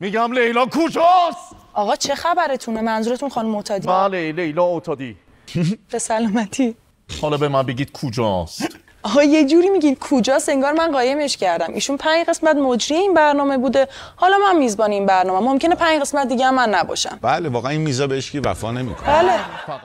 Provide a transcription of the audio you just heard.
میگم لیلا کجاست آقا چه خبرتونه منظورتون خانم معتادی بله لیلا اوتادی به سلامتی حالا به من بگید کجاست آقا یه جوری میگین کجاست انگار من قایمش کردم ایشون پنج قسمت مجری این برنامه بوده حالا من میزبان این برنامه ممکنه پنج قسمت دیگه من نباشم بله واقعا این میزا بهش کی وفا نمیکنه بله